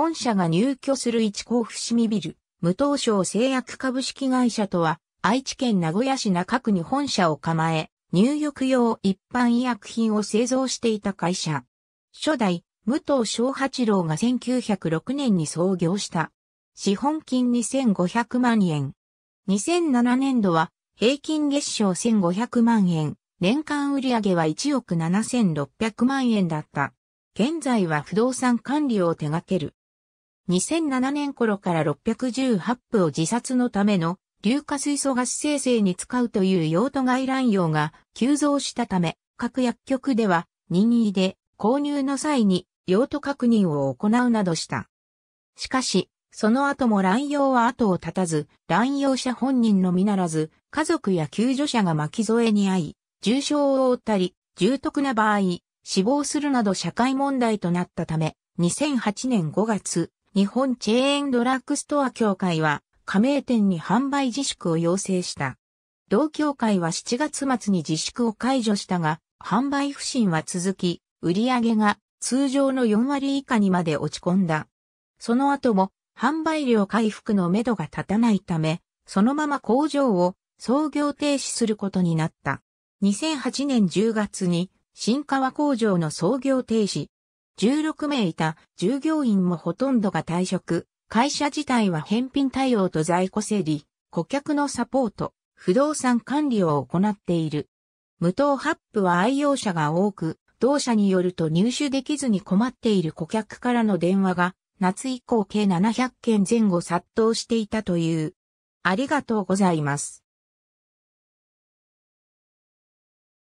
本社が入居する一甲伏見ビル、無東商製薬株式会社とは、愛知県名古屋市中区に本社を構え、入浴用一般医薬品を製造していた会社。初代、武藤昭八郎が1906年に創業した。資本金2500万円。2007年度は平均月賞1500万円。年間売上は1億7600万円だった。現在は不動産管理を手掛ける。2007年頃から618部を自殺のための硫化水素ガス生成に使うという用途外乱用が急増したため、各薬局では任意で購入の際に用途確認を行うなどした。しかし、その後も乱用は後を絶たず、乱用者本人のみならず、家族や救助者が巻き添えに遭い、重傷を負ったり、重篤な場合、死亡するなど社会問題となったため、2008年5月、日本チェーンドラッグストア協会は加盟店に販売自粛を要請した。同協会は7月末に自粛を解除したが、販売不振は続き、売り上げが通常の4割以下にまで落ち込んだ。その後も販売量回復のめどが立たないため、そのまま工場を創業停止することになった。2008年10月に新川工場の創業停止、16名いた従業員もほとんどが退職、会社自体は返品対応と在庫整理、顧客のサポート、不動産管理を行っている。無糖ハップは愛用者が多く、同社によると入手できずに困っている顧客からの電話が、夏以降計700件前後殺到していたという。ありがとうございます。